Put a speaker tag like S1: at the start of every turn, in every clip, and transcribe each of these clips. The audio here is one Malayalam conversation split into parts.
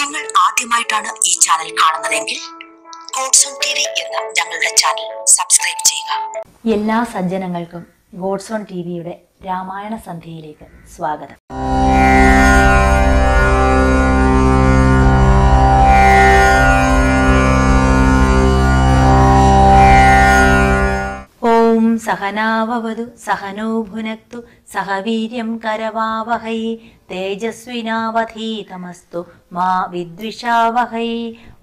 S1: നിങ്ങൾ ആദ്യമായിട്ടാണ് ഈ ചാനൽ കാണുന്നതെങ്കിൽ എന്ന ഞങ്ങളുടെ ചാനൽ സബ്സ്ക്രൈബ് ചെയ്യുക എല്ലാ സജ്ജനങ്ങൾക്കും ഗോഡ്സോൺ ടി വിയുടെ രാമായണ സന്ധ്യയിലേക്ക് സ്വാഗതം सहनाववदु, सहनो भुनक्तु सह वीर्यम् करवावहै तेजस्विनावधीतमस्तु मा विद्विषावहै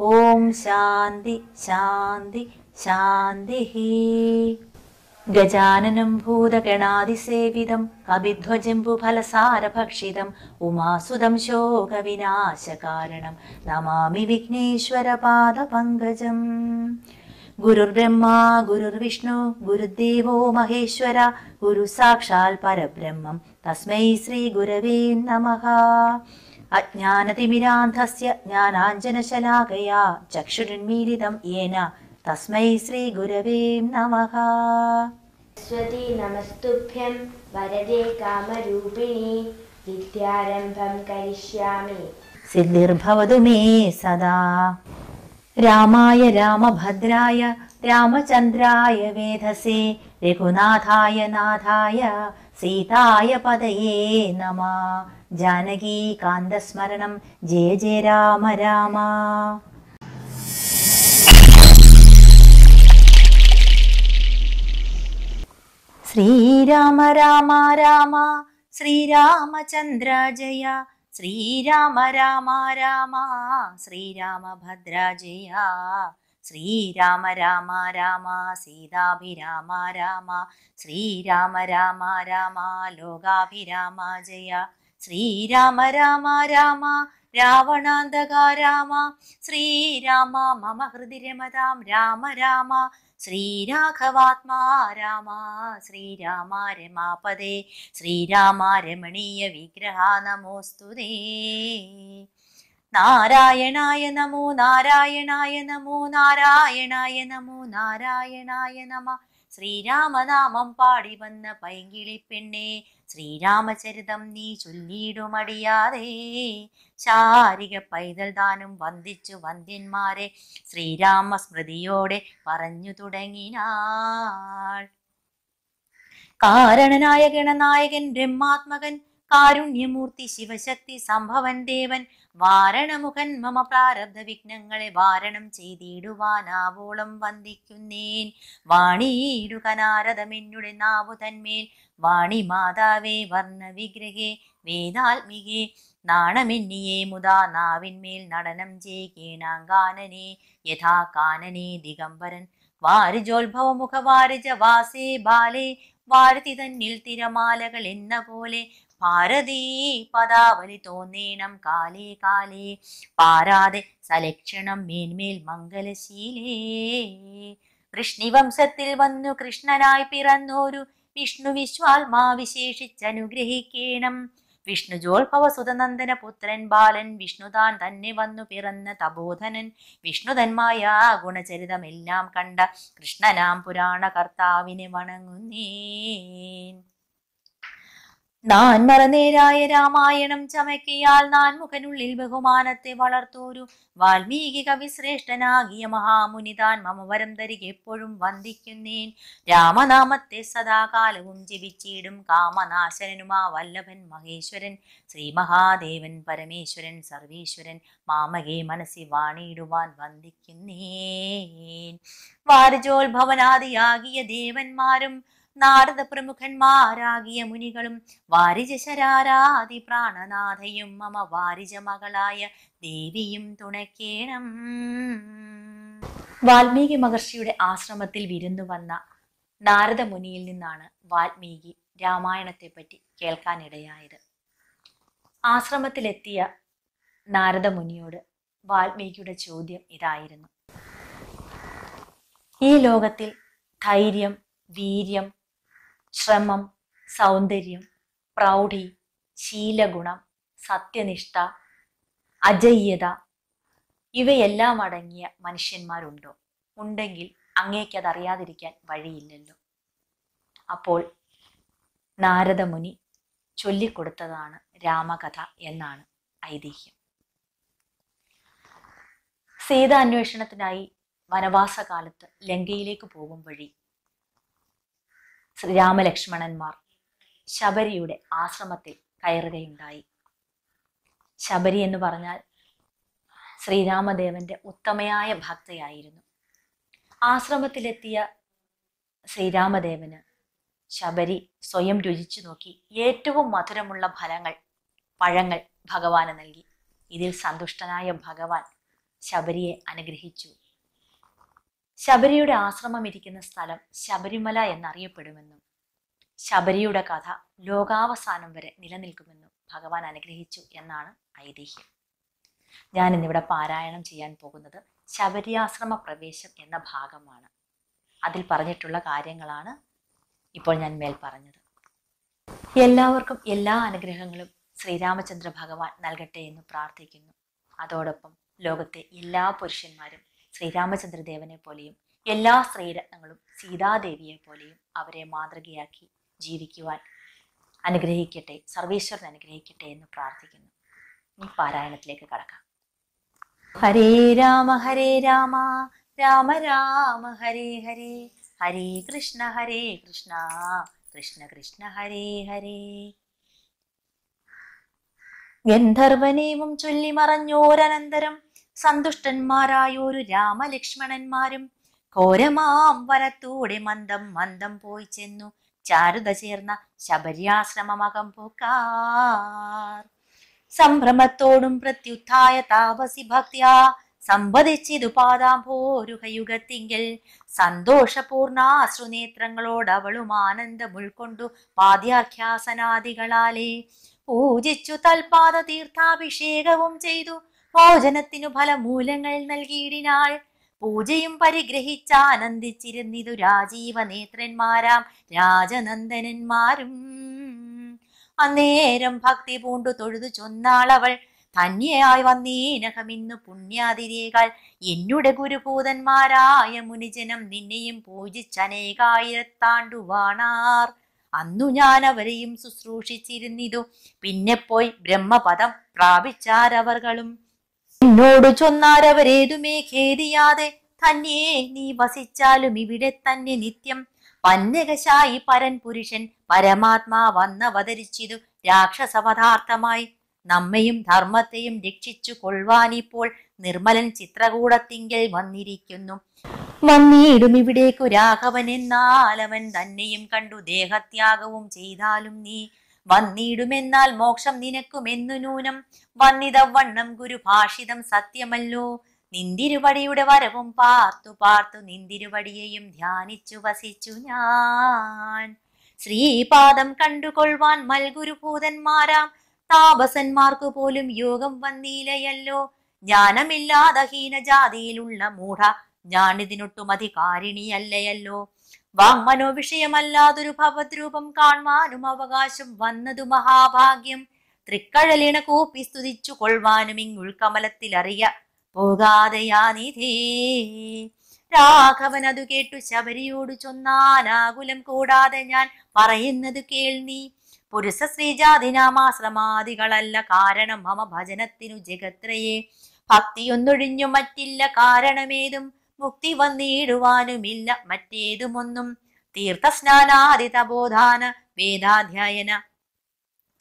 S1: ॐ शान्ति शान्ति शान्तिः गजाननं भूतगणादिसेवितम् कविध्वजम्बुफलसारभक्षितम् उमासुदम् शोकविनाशकारणम् नमामि विघ्नेश्वरपादपङ्गजम् गुरुर्ब्रह्मा गुरुर्विष्णु गुरुर्देवो महेश्वर साक्षात् परब्रह्म तस्मै गुरवे नमः अज्ञानतिमिरान्धस्य ज्ञानाञ्जनशलाकया चक्षुरुन्मीलितं येन तस्मै गुरवे नमः नमस्तुभ्यं वरदे विद्यारम्भं करिष्यामि सिद्धिर्भवतु मे सदा रामाय रामभद्राय रामचन्द्राय वेधसे रघुनाथाय नाथाय सीताय पदये नमः जानकीकान्तस्मरणं जय जय राम राम श्रीराम राम राम श्रीरामचन्द्र जय ശ്രീരാമ രാമ രാമ ശ്രീരാമഭദ്ര ജയ ശ്രീരാമ രാമ രാമ സീതാഭിരാമ രാമ ശ്രീരാമ രാമ രാമ ലോകാഭിരാമ ജയ ശ്രീരാമ രാമ രാമ രാവണാന്തക രാമ ശ്രീരാമ മമ ഹൃദിരമതാം രാമ രാമ ശ്രീരാഘവാത്മാ രാമ ശ്രീരാമ രമാപദേ ശ്രീരാമ രമണീയ വിഗ്രഹ നമോസ്തുതേ നാരായണായ നമോ നാരായണായ നമോ നാരായണായ നമോ നാരായണായ നമ ശ്രീരാമനാമം പാടി വന്ന പൈങ്കിളി പെണ്ണെ ശ്രീരാമചരിതം നീ ചൊല്ലിയിടുമടിയാതെ ശാരിക പൈതൽ താനും വന്ദിച്ചു വന്ദ്യന്മാരെ ശ്രീരാമ സ്മൃതിയോടെ പറഞ്ഞു തുടങ്ങിനാൾ കാരണനായകനായകൻ ബ്രഹ്മാത്മകൻ കാരുണ്യമൂർത്തി ശിവശക്തി സംഭവൻ ദേവൻ വാരണമുഖൻ മമ പ്രാരബ്ധ വിഘ്നങ്ങളെ വാരണം ചെയ്തിടുവാനാവോളം വന്ദിക്കുന്നേൻ വാണിയിടുകനാരദമെന്നുടെ നാവു തന്മേൽ വാണി മാതാവേ വർണ്ണ വിഗ്രഹേ വേദാത്മികേ നാണമെന്നിയെ മുതാ നാവിന്മേൽ നടനം ചെയ്യേണാങ്കാനനെ യഥാ കാനനെ ദിഗംബരൻ വാരിജോത്ഭവമുഖ മുഖ വാരിജ വാസേ ബാലേ വാരുതി തന്നിൽ തിരമാലകൾ എന്ന പോലെ ഭാരതീ പദാവലി തോന്നേണം കാലേ കാലേ പാരാതെ സലക്ഷണം മേന്മേൽ മംഗലശീലേ കൃഷ്ണിവംശത്തിൽ വന്നു കൃഷ്ണനായി പിറന്നോരു വിഷ്ണു വിശ്വാത്മാ വിശേഷിച്ചനുഗ്രഹിക്കേണം വിഷ്ണു ജോൽഭവ സുതനന്ദന പുത്രൻ ബാലൻ വിഷ്ണുതാൻ തന്നെ വന്നു പിറന്ന തബോധനൻ വിഷ്ണുതന്മായ ഗുണചരിതമെല്ലാം കണ്ട കൃഷ്ണനാം പുരാണ കർത്താവിനെ വണങ്ങുന്നേ നാൻ മറനേരായ രാമായണം ചമക്കിയാൽ നാൻ മുഖനുള്ളിൽ ബഹുമാനത്തെ വളർത്തോരു വാൽമീകി കവിശ്രേഷ്ഠനാകിയ മഹാമുനി താൻ മമവരം തരികെ എപ്പോഴും വന്ദിക്കുന്നേൻ രാമനാമത്തെ സദാകാലവും ജപിച്ചിടും കാമനാശനുമാ വല്ലഭൻ മഹേശ്വരൻ ശ്രീ മഹാദേവൻ പരമേശ്വരൻ സർവീശ്വരൻ മാമകെ മനസ്സി വാണിയിടുവാൻ വന്ദിക്കുന്നേൻ വാരജോത്ഭവനാദിയാകിയ ദേവന്മാരും നാരദ പ്രമുഖന്മാരാകിയ മുനികളും വാരിജ ശരാരാതി പ്രാണനാഥയും മമ വാരിജ മകളായ ദേവിയും തുണക്കേണം വാൽമീകി മഹർഷിയുടെ ആശ്രമത്തിൽ വിരുന്നു വന്ന നാരദ മുനിയിൽ നിന്നാണ് വാൽമീകി രാമായണത്തെപ്പറ്റി കേൾക്കാനിടയായത് ആശ്രമത്തിലെത്തിയ നാരദ മുനിയോട് വാൽമീകിയുടെ ചോദ്യം ഇതായിരുന്നു ഈ ലോകത്തിൽ ധൈര്യം വീര്യം ശ്രമം സൗന്ദര്യം പ്രൗഢി ശീലഗുണം സത്യനിഷ്ഠ അജയ്യത ഇവയെല്ലാം അടങ്ങിയ മനുഷ്യന്മാരുണ്ടോ ഉണ്ടെങ്കിൽ അങ്ങേക്ക് വഴിയില്ലല്ലോ അപ്പോൾ നാരദമുനി ചൊല്ലിക്കൊടുത്തതാണ് രാമകഥ എന്നാണ് ഐതിഹ്യം സീത അന്വേഷണത്തിനായി വനവാസകാലത്ത് ലങ്കയിലേക്ക് പോകും വഴി രാമലക്ഷ്മണന്മാർ ശബരിയുടെ ആശ്രമത്തിൽ കയറുകയുണ്ടായി ശബരി എന്ന് പറഞ്ഞാൽ ശ്രീരാമദേവന്റെ ഉത്തമയായ ഭക്തയായിരുന്നു ആശ്രമത്തിലെത്തിയ ശ്രീരാമദേവന് ശബരി സ്വയം രുചിച്ചു നോക്കി ഏറ്റവും മധുരമുള്ള ഫലങ്ങൾ പഴങ്ങൾ ഭഗവാന് നൽകി ഇതിൽ സന്തുഷ്ടനായ ഭഗവാൻ ശബരിയെ അനുഗ്രഹിച്ചു ശബരിയുടെ ആശ്രമം ഇരിക്കുന്ന സ്ഥലം ശബരിമല എന്നറിയപ്പെടുമെന്നും ശബരിയുടെ കഥ ലോകാവസാനം വരെ നിലനിൽക്കുമെന്നും ഭഗവാൻ അനുഗ്രഹിച്ചു എന്നാണ് ഐതിഹ്യം ഞാൻ ഇന്നിവിടെ പാരായണം ചെയ്യാൻ പോകുന്നത് ശബരിയാശ്രമ പ്രവേശം എന്ന ഭാഗമാണ് അതിൽ പറഞ്ഞിട്ടുള്ള കാര്യങ്ങളാണ് ഇപ്പോൾ ഞാൻ മേൽ പറഞ്ഞത് എല്ലാവർക്കും എല്ലാ അനുഗ്രഹങ്ങളും ശ്രീരാമചന്ദ്ര ഭഗവാൻ നൽകട്ടെ എന്ന് പ്രാർത്ഥിക്കുന്നു അതോടൊപ്പം ലോകത്തെ എല്ലാ പുരുഷന്മാരും ശ്രീരാമചന്ദ്രദേവനെ പോലെയും എല്ലാ സ്ത്രീരത്നങ്ങളും സീതാദേവിയെ പോലെയും അവരെ മാതൃകയാക്കി ജീവിക്കുവാൻ അനുഗ്രഹിക്കട്ടെ സർവേശ്വരൻ അനുഗ്രഹിക്കട്ടെ എന്ന് പ്രാർത്ഥിക്കുന്നു ഈ പാരായണത്തിലേക്ക് കടക്കാം ഹരേ രാമ ഹരേ രാമ രാമ രാമ ഹരേ ഹരേ ഹരേ കൃഷ്ണ ഹരേ കൃഷ്ണ കൃഷ്ണ കൃഷ്ണ ഹരേ ഹരേ ഗന്ധർവനേവും ചൊല്ലി മറഞ്ഞോരനന്തരം സന്തുഷ്ടന്മാരായൊരു രാമലക്ഷ്മണന്മാരും
S2: ഘോരമാം
S1: വനത്തൂടെ മന്ദം മന്ദം പോയി ചെന്നു ചാരുത ചേർന്ന ശബര്യാശ്രമമകം പോക്കാർ സംഭ്രമത്തോടും പ്രത്യുത്ഥായ താപസി ഭക്തിയാ സംവദിച്ചിതു പാതാംഭോരുഹയുഗത്തിങ്കിൽ സന്തോഷപൂർണാശ്രുനേത്രങ്ങളോട് അവളും ആനന്ദം ഉൾക്കൊണ്ടു പാദ്യാഖ്യാസനാദികളാലെ പൂജിച്ചു തൽപാദ തീർത്ഥാഭിഷേകവും ചെയ്തു ഭോജനത്തിനു ഫലമൂലങ്ങൾ നൽകിയിടിനാൾ പൂജയും പരിഗ്രഹിച്ച ആനന്ദിച്ചിരുന്നിതു രാജീവ നേത്രന്മാരാം രാജനന്ദനന്മാരും അന്നേരം ഭക്തി പൂണ്ടു തൊഴുതു ചൊന്നാളവൾ ധന്യയായി വന്നീനഹമിന്നു പുണ്യാതിരേകൾ എന്നുടെ ഗുരുഭൂതന്മാരായ മുനിജനം നിന്നെയും പൂജിച്ചനേകായിരത്താണ്ടുവാണാർ അന്നു ഞാൻ അവരെയും ശുശ്രൂഷിച്ചിരുന്നിതു പിന്നെ പോയി ബ്രഹ്മപദം പ്രാപിച്ചാരവർകളും എന്നോട് ചൊന്നാരവരേതുമേ ഖേദിയാതെ തന്നെ നീ വസിച്ചാലും ഇവിടെ തന്നെ നിത്യം പന്നകശായി പരൻ പുരുഷൻ പരമാത്മാ വന്നവതരിച്ചിതു രാക്ഷസവതാർത്ഥമായി നമ്മയും ധർമ്മത്തെയും രക്ഷിച്ചു കൊള്ളുവാനിപ്പോൾ നിർമ്മലൻ ചിത്രകൂടത്തിങ്കൽ വന്നിരിക്കുന്നു വന്നിടും ഇവിടേക്കു രാഘവൻ എന്നാലവൻ തന്നെയും കണ്ടു ദേഹത്യാഗവും ചെയ്താലും നീ വന്നിടുമെന്നാൽ മോക്ഷം നിനക്കുമെന്നു നൂനം വണ്ണം ഗുരു ഭാഷിതം സത്യമല്ലോ നിന്തിരുവടിയുടെ വരവും പാർത്തു പാർത്തു നിന്തിരുവടിയെയും ധ്യാനിച്ചു വസിച്ചു ഞാൻ ശ്രീപാദം കണ്ടുകൊള്ളുവാൻ മൽഗുരുഭൂതന്മാരാം താപസന്മാർക്കു പോലും യോഗം വന്നീലയല്ലോ ജ്ഞാനമില്ലാത ഹീനജാതിയിലുള്ള മൂഢ ഞാനിതിനൊട്ടും അധികാരിണിയല്ലയല്ലോ വാങ്മനോവിഷയമല്ലാതൊരു ഭവദ്രൂപം കാണുവാനും അവകാശം വന്നതു മഹാഭാഗ്യം തൃക്കഴലിണ കൂപ്പി സ്തുതിച്ചു കൊള്ളുവാനും ഇങ്ങുൾക്കമലത്തിലറിയ പോകാതെയാ നിധേ രാഘവൻ അതു കേട്ടു ശബരിയോട് ചൊന്നാനാകുലം കൂടാതെ ഞാൻ പറയുന്നത് കേൾനി പുരുഷ ശ്രീജാതിനാമാശ്രമാദികളല്ല കാരണം മമ ഭജനത്തിനു ജഗത്രയെ ഭക്തിയൊന്നൊഴിഞ്ഞു മറ്റില്ല കാരണമേതും മുക്തി വന്നിടുവാനുമില്ല മറ്റേതുമൊന്നും തീർത്ഥസ്നാനാദി തപോധാന വേദാധ്യായന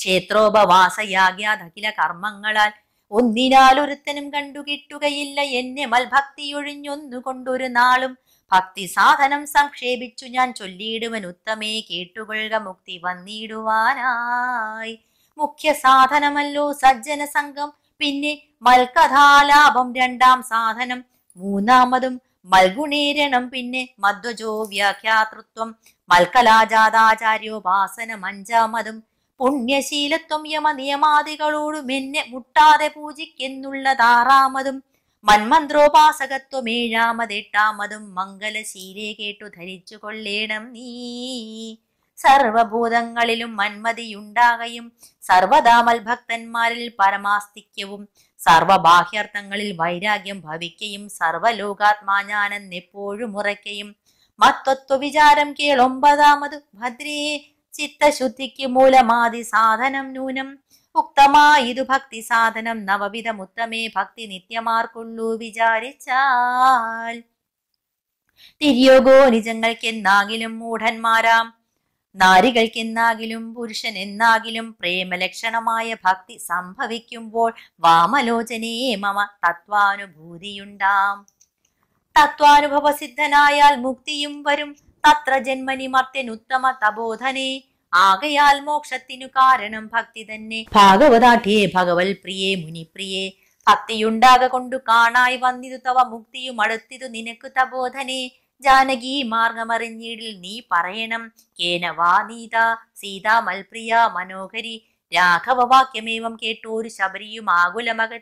S1: ക്ഷേത്രോപവാസയാഗ്യാതകില കർമ്മങ്ങളാൽ ഒന്നിനാൽ ഒരുത്തനും കണ്ടുകിട്ടുകയില്ല എന്നെ മൽഭക്തിയൊഴിഞ്ഞൊന്നു കൊണ്ടൊരു നാളും ഭക്തി സാധനം സംക്ഷേപിച്ചു ഞാൻ ചൊല്ലിയിടുവൻ ഉത്തമേ കേട്ടുകൊള്ളുക മുക്തി വന്നിടുവാനായി മുഖ്യ സാധനമല്ലോ സജ്ജന സംഘം പിന്നെ മൽകഥാലാഭം രണ്ടാം സാധനം മൂന്നാമതും മൽഗുണീരണം പിന്നെ മധ്വജോ വ്യാഖ്യാതൃത്വം മൽക്കലാജാതാചാര്യോപാസനം അഞ്ചാമതും പുണ്യശീലത്വം യമ നിയമാദികളോടും എന്നെ മുട്ടാതെ പൂജിക്കെന്നുള്ളതാറാമതും മന്മന്ത്രോപാസകത്വം ഏഴാമത് എട്ടാമതും മംഗലശീലെ കേട്ടു ധരിച്ചു കൊള്ളേണം നീ സർവഭൂതങ്ങളിലും മന്മതിയുണ്ടാകയും സർവതാമൽ ഭക്തന്മാരിൽ പരമാസ്തിക്യവും സർവബാഹ്യർത്ഥങ്ങളിൽ വൈരാഗ്യം ഭവിക്കുകയും സർവലോകാത്മാഞാനം എപ്പോഴും ഉറയ്ക്കുകയും മത്വത്വ വിചാരം കേളൊമ്പതാമത് ഭദ്രേ ചിത്തശുദ്ധിക്ക് മൂലമാതി സാധനം നൂനം ഉക്തമായിതു ഭക്തി സാധനം നവവിധമുത്തമേ ഭക്തി നിത്യമാർക്കുള്ളു വിചാരിച്ചാൽ തിരിയോഗോ നിജങ്ങൾക്ക് എന്നാകിലും മൂഢന്മാരാം നാരികൾക്കെന്നാകിലും എന്നാകിലും പ്രേമലക്ഷണമായ ഭക്തി സംഭവിക്കുമ്പോൾ വാമലോചനേ മമ തത്വാനുഭൂതിയുണ്ടാം തത്വാനുഭവ സിദ്ധനായാൽ മുക്തിയും വരും തത്ര ജന്മനി മർത്യനുത്തമ തബോധനെ ആകയാൽ മോക്ഷത്തിനു കാരണം ഭക്തി തന്നെ ഭാഗവതാഠ്യേ ഭഗവൽ പ്രിയേ മുനിപ്രിയേ ഭക്തിയുണ്ടാകൊണ്ടു കാണായി വന്നിതു തവ മുക്തിയും അടുത്തിതു നിനക്കു തബോധനേ ജാനകി മാർഗമറിഞ്ഞിടിൽ നീ പറയണം കേന വാ നീത സീതാ മൽപ്രിയ മനോഹരി രാഘവവാക്യമേവം കേട്ടോരു ശബരിയും ആകുലമക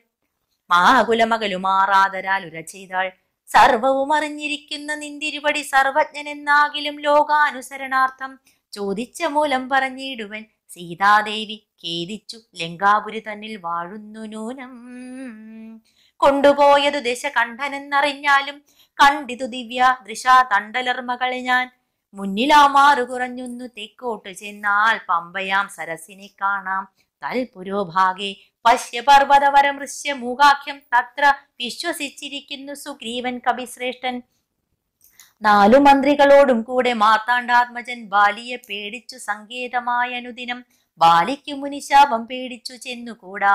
S1: മാകുലമകലുമാറാതരാൽ ഉര ചെയ്താൾ സർവവും അറിഞ്ഞിരിക്കുന്ന നിന്തിരുപടി സർവജ്ഞൻ എന്നാകിലും ലോകാനുസരണാർത്ഥം ചോദിച്ച മൂലം പറഞ്ഞിടുവൻ സീതാദേവി ഖേദിച്ചു ലങ്കാപുരി തന്നിൽ വാഴുന്നു നൂനം കൊണ്ടുപോയതു ദശ കണ്ഠനെന്നറിഞ്ഞാലും കണ്ടിതു ദിവ്യ ദൃശ തണ്ടലർമകൾ ഞാൻ മുന്നിലാമാറു കുറഞ്ഞൊന്നു തേക്കോട്ട് ചെന്നാൽ പമ്പയാം സരസിനെ കാണാം തൽ പുരോഭാഗെ പശ്യപർവതവരം ഋഷ്യമൂകാഖ്യം തത്ര വിശ്വസിച്ചിരിക്കുന്നു സുഗ്രീവൻ കവിശ്രേഷ്ഠൻ നാലു മന്ത്രികളോടും കൂടെ മാർത്താണ്ഡാത്മജൻ ബാലിയെ പേടിച്ചു സങ്കേതമായ അനുദിനം ബാലിക്കു മുനിശാപം പേടിച്ചു ചെന്നുകൂടാ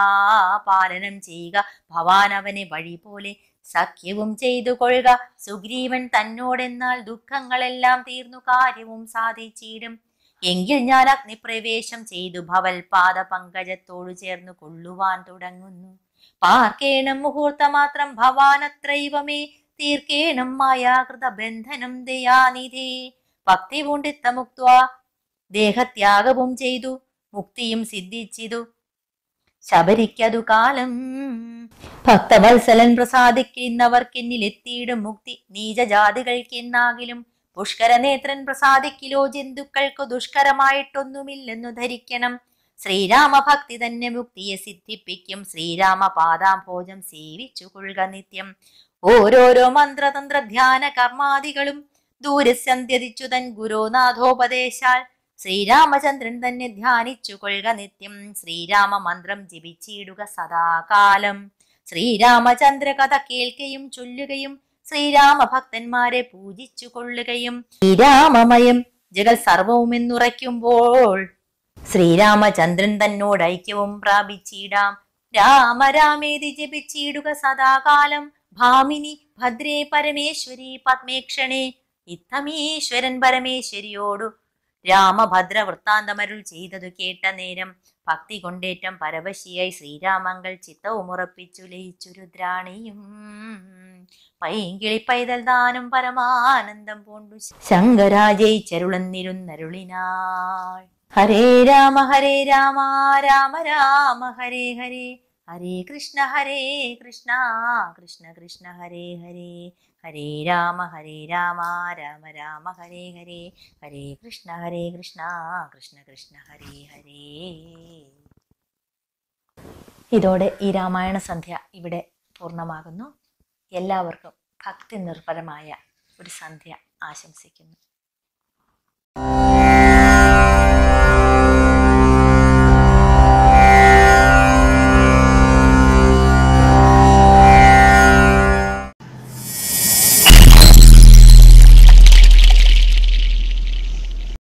S1: പാലനം ചെയ്യുക ഭവാൻ അവനെ വഴി പോലെ സഖ്യവും ചെയ്തു കൊള്ളുക സുഗ്രീവൻ തന്നോടെന്നാൽ ദുഃഖങ്ങളെല്ലാം തീർന്നു കാര്യവും സാധിച്ചിടും എങ്കിൽ ഞാൻ അഗ്നിപ്രവേശം ചെയ്തു ഭവൽ പാദ പങ്കജത്തോടു ചേർന്നു കൊള്ളുവാൻ തുടങ്ങുന്നു പാർക്കേണം മുഹൂർത്തമാത്രം ഭവാനത്രൈവമേ തീർക്കേണം മായാകൃത ബന്ധനം ദയാനിധി ഭക്തി പൂണ്ടിത്തമുക്ത ദേഹത്യാഗവും ചെയ്തു മുക്തിയും സിദ്ധിച്ചിതു ശബരിക്കതു കാലം ഭക്തവത്സലൻ പ്രസാദിക്കുന്നവർക്കെന്നിലെത്തിയിടും മുക്തി നീചജാതികൾക്കെന്നാകിലും പുഷ്കരനേത്രൻ പ്രസാദിക്കിലോ ജന്തുക്കൾക്കു ദുഷ്കരമായിട്ടൊന്നുമില്ലെന്നു ധരിക്കണം ശ്രീരാമഭക്തി തന്നെ മുക്തിയെ സിദ്ധിപ്പിക്കും ശ്രീരാമ പാദാംഭോജം സേവിച്ചു കൊഴുക നിത്യം ഓരോരോ മന്ത്രതന്ത്ര ധ്യാന കർമാദികളും ദൂരസ്യന്ത്യതിച്ചു തൻ ഗുരുനാഥോപദേശാൽ ശ്രീരാമചന്ദ്രൻ തന്നെ ധ്യാനിച്ചു കൊള്ളുക നിത്യം ശ്രീരാമ മന്ത്രം ജപിച്ചിടുക സദാകാലം ശ്രീരാമചന്ദ്ര കഥ കേൾക്കുകയും ചൊല്ലുകയും ശ്രീരാമ ഭക്തന്മാരെ പൂജിച്ചു കൊള്ളുകയും ശ്രീരാമമയം ജഗൽ സർവവും എന്നുറയ്ക്കുമ്പോൾ ശ്രീരാമചന്ദ്രൻ തന്നോട് ഐക്യവും പ്രാപിച്ചിടാം രാമരാമേതി ജപിച്ചിടുക സദാകാലം ഭാമിനി ഭദ്രേ പരമേശ്വരി പത്മേക്ഷണേ ഇത്തമീശ്വരൻ പരമേശ്വരിയോടു രാമഭദ്ര വൃത്താന്തമരുൾ ചെയ്തതു കേട്ട നേരം ഭക്തി കൊണ്ടേറ്റം പരവശിയായി ശ്രീരാമങ്കൾ ചിത്തവുമുറപ്പിച്ചു ലയിച്ചു രുദ്രാണിയും പൈങ്കിളി പൈതൽ ദാനം പരമാനന്ദം പൂണ്ടു ശങ്കരാജയി ചരുളന്നിരുന്നരുളിനാൾ ഹരേ രാമ ഹരേ രാമ രാമ രാമ ഹരേ ഹരേ ഹരേ കൃഷ്ണ ഹരേ കൃഷ്ണ കൃഷ്ണ കൃഷ്ണ ഹരേ ഹരേ ഹരേ രാമ ഹരേ രാമ രാമ രാമ ഹരേ ഹരേ ഹരേ കൃഷ്ണ ഹരേ കൃഷ്ണ കൃഷ്ണ കൃഷ്ണ ഹരേ ഹരേ ഇതോടെ ഈ രാമായണ സന്ധ്യ ഇവിടെ പൂർണ്ണമാകുന്നു എല്ലാവർക്കും ഭക്തി നിർഭരമായ ഒരു സന്ധ്യ ആശംസിക്കുന്നു